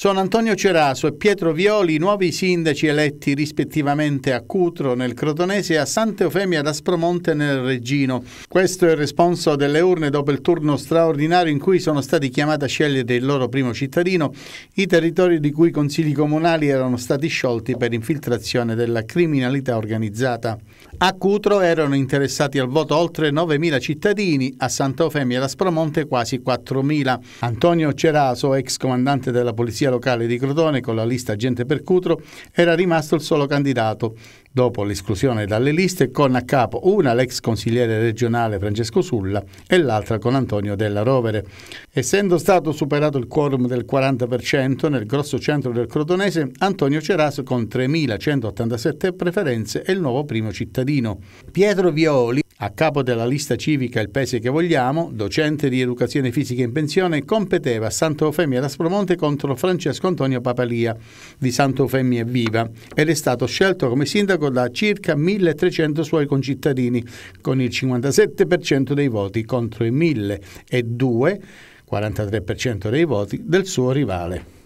Sono Antonio Ceraso e Pietro Violi, i nuovi sindaci eletti rispettivamente a Cutro nel Crotonese e a Sant'Eufemia d'Aspromonte nel Reggino. Questo è il responso delle urne dopo il turno straordinario in cui sono stati chiamati a scegliere il loro primo cittadino i territori di cui i consigli comunali erano stati sciolti per infiltrazione della criminalità organizzata. A Cutro erano interessati al voto oltre 9.000 cittadini, a Sant'Eufemia d'Aspromonte quasi 4.000. Antonio Ceraso, ex comandante della Polizia consiglia locale di Crotone con la lista Gente per Cutro era rimasto il solo candidato. Dopo l'esclusione dalle liste, con a capo una l'ex consigliere regionale Francesco Sulla e l'altra con Antonio Della Rovere. Essendo stato superato il quorum del 40% nel grosso centro del Crotonese, Antonio Ceraso con 3.187 preferenze è il nuovo primo cittadino. Pietro Violi a capo della lista civica Il Paese che vogliamo, docente di educazione fisica in pensione, competeva a Santo Sant'Eufemia Raspromonte contro Francesco Antonio Papalia di Santo Sant'Eufemia Viva ed è stato scelto come sindaco da circa 1300 suoi concittadini con il 57% dei voti contro i 1002, 43% dei voti del suo rivale.